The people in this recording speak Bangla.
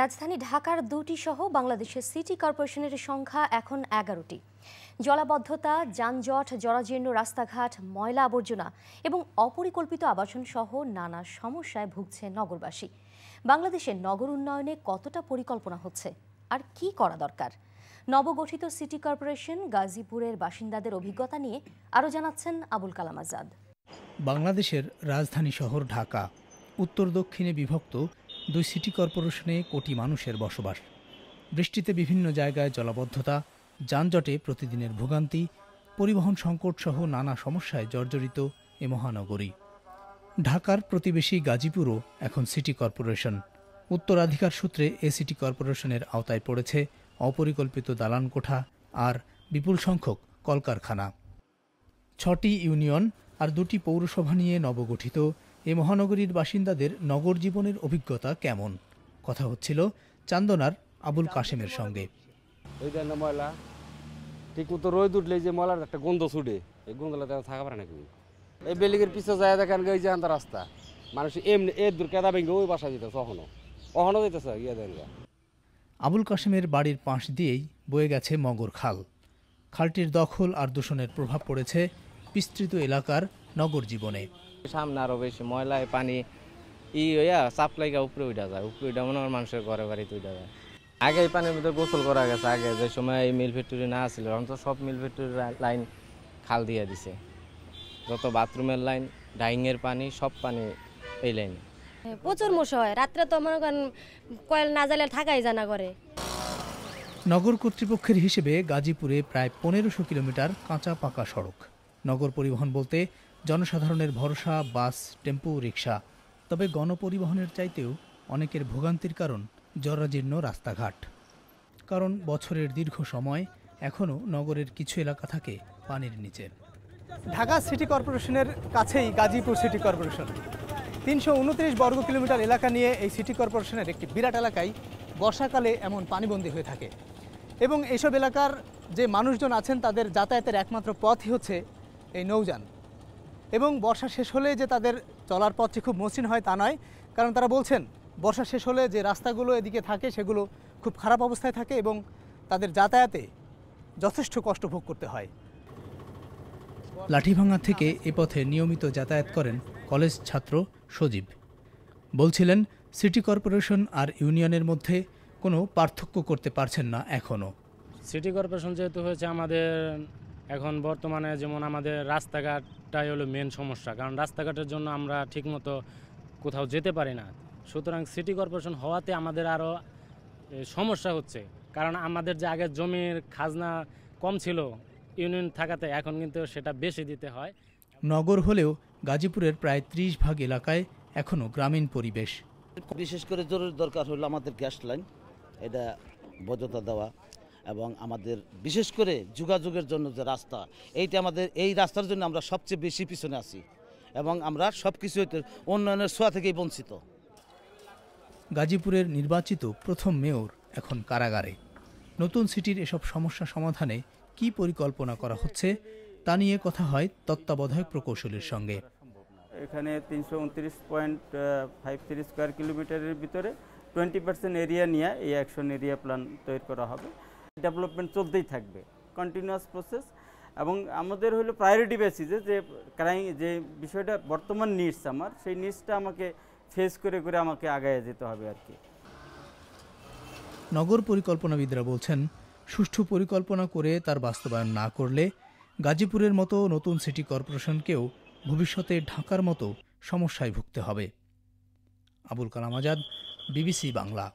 রাজধানী ঢাকার দুটি সহ বাংলাদেশের সিটি কর্পোরেশনের সংখ্যা এখন এগারোটি জলাবদ্ধতা যানজট জরাজীর্ণ রাস্তাঘাট ময়লা আবর্জনা এবং অপরিকল্পিত আবাসন সহ নানা সমস্যায় ভুগছে নগরবাসী বাংলাদেশের নগর উন্নয়নে কতটা পরিকল্পনা হচ্ছে আর কি করা দরকার নবগঠিত সিটি কর্পোরেশন গাজীপুরের বাসিন্দাদের অভিজ্ঞতা নিয়ে আরও জানাচ্ছেন আবুল কালাম আজাদ বাংলাদেশের রাজধানী শহর ঢাকা উত্তর দক্ষিণে বিভক্ত দুই সিটি কর্পোরেশনে কোটি মানুষের বসবাস বৃষ্টিতে বিভিন্ন জায়গায় জলাবদ্ধতা যানজটে প্রতিদিনের ভোগান্তি পরিবহন সংকট সহ নানা সমস্যায় জর্জরিত এ মহানগরী ঢাকার প্রতিবেশী গাজীপুরও এখন সিটি কর্পোরেশন উত্তরাধিকার সূত্রে এ সিটি কর্পোরেশনের আওতায় পড়েছে অপরিকল্পিত দালান কোঠা আর বিপুল সংখ্যক কলকারখানা ছটি ইউনিয়ন আর দুটি পৌরসভা নিয়ে নবগঠিত এ মহানগরীর বাসিন্দাদের নগর জীবনের অভিজ্ঞতা কেমন কথা হচ্ছিল চান্দনার আবুল কাশেমের সঙ্গে ওই দেন ময়লা ঠিক মতো রোদ উঠলে যে ময়লার একটা গন্ধ ছুটে এই গন্ধটা থাকা পারে না কেউ এই বিল্ডিংয়ের পিছনে যায় দেখেন ওই যে আন্দার রাস্তা মানুষ এমনি এর দূর কেদা ভেঙে ওই বাসা যেতেছে অহনো অহনো যেতেছে ইয়া দেন আবুল কাশেমের বাড়ির পাশ দিয়েই বয়ে গেছে মগর খাল খালটির দখল আর দূষণের প্রভাব পড়েছে বিস্তৃত এলাকার নগর জীবনে সামনে আরও বেশি ময়লায় পানি ই হইয়া সাপ্লাইকা উপরে উঠা যায় উপরে উঠা মনে হয় মানুষের ঘরে বাড়িতে উঠা যায় আগে এই পানির ভিতরে গোসল করা গেছে আগে যে সময় এই মিল ফ্যাক্টরি না আসছিল এখন তো সব মিল ফ্যাক্টরি লাইন খাল দিয়ে দিছে যত বাথরুমের লাইন ডাইংয়ের পানি সব পানি এই লাইনে হ্যাঁ, প্রচুর মশা হয় রাত্রে তো মনে করেন কয়েল না জ্বালে থাকাই জানা করে নগর কর্তৃপক্ষের হিসেবে গাজীপুরে প্রায় পনেরোশো কিলোমিটার কাঁচা পাকা সড়ক নগর পরিবহন বলতে জনসাধারণের ভরসা বাস টেম্পো রিক্সা তবে গণপরিবহনের চাইতেও অনেকের ভোগান্তির কারণ জরাজীর্ণ রাস্তাঘাট কারণ বছরের দীর্ঘ সময় এখনও নগরের কিছু এলাকা থাকে পানির নিচে ঢাকা সিটি কর্পোরেশনের কাছেই গাজীপুর সিটি কর্পোরেশন তিনশো উনত্রিশ বর্গ কিলোমিটার এলাকা নিয়ে এই সিটি কর্পোরেশনের একটি বিরাট এলাকায় বর্ষাকালে এমন পানিবন্দী হয়ে থাকে এবং এইসব এলাকার যে মানুষজন আছেন তাদের যাতায়াতের একমাত্র পথই হচ্ছে এই নৌযান এবং বর্ষা শেষ হলে যে তাদের চলার পথটি খুব মসৃণ হয় তা নয় কারণ তারা বলছেন বর্ষা শেষ হলে যে রাস্তাগুলো এদিকে থাকে সেগুলো খুব খারাপ অবস্থায় থাকে এবং তাদের যাতায়াতে যথেষ্ট কষ্ট ভোগ করতে হয় লাঠিভাঙা থেকে এ পথে নিয়মিত যাতায়াত করেন কলেজ ছাত্র সজীব বলছিলেন সিটি কর্পোরেশন আর ইউনিয়নের মধ্যে কোনো পার্থক্য করতে পারছেন না এখনও সিটি কর্পোরেশন যেহেতু হয়েছে আমাদের এখন বর্তমানে যেমন আমাদের রাস্তাঘাটটাই হলো মেন সমস্যা কারণ রাস্তাঘাটের জন্য আমরা ঠিকমতো কোথাও যেতে পারি না সুতরাং সিটি কর্পোরেশন হওয়াতে আমাদের আরও সমস্যা হচ্ছে কারণ আমাদের যে আগে জমির খাজনা কম ছিল ইউনিয়ন থাকাতে এখন কিন্তু সেটা বেশি দিতে হয় নগর হলেও গাজীপুরের প্রায় ত্রিশ ভাগ এলাকায় এখনও গ্রামীণ পরিবেশ বিশেষ করে জরুরি দরকার হলো আমাদের গ্যাস লাইন এটা বৈধতা দেওয়া এবং আমাদের বিশেষ করে যোগাযোগের জন্য যে রাস্তা এইটা আমাদের এই রাস্তার জন্য আমরা সবচেয়ে বেশি পিছনে আছি এবং আমরা সব কিছু হইতে উন্নয়নের ছোঁয়া থেকেই বঞ্চিত গাজীপুরের নির্বাচিত প্রথম মেয়র এখন কারাগারে নতুন সিটির এসব সমস্যা সমাধানে কি পরিকল্পনা করা হচ্ছে তা নিয়ে কথা হয় তত্ত্বাবধায়ক প্রকৌশলীর সঙ্গে এখানে তিনশো উনত্রিশ পয়েন্ট ফাইভ থ্রি স্কোয়ার কিলোমিটারের ভিতরে টোয়েন্টি পার্সেন্ট এরিয়া নিয়ে এই অ্যাকশন এরিয়া প্ল্যান তৈরি করা হবে ডেভেলপমেন্ট চলতেই থাকবে কন্টিনিউয়াস প্রসেস এবং আমাদের হলো প্রায়োরিটি বেসিসে যে ক্রাইম যে বিষয়টা বর্তমান নিডস আমার সেই নিডসটা আমাকে ফেস করে করে আমাকে আগায় যেতে হবে আর কি নগর পরিকল্পনাবিদরা বলছেন সুষ্ঠু পরিকল্পনা করে তার বাস্তবায়ন না করলে গাজীপুরের মতো নতুন সিটি কর্পোরেশনকেও ভবিষ্যতে ঢাকার মতো সমস্যায় ভুগতে হবে আবুল কালাম আজাদ বিবিসি বাংলা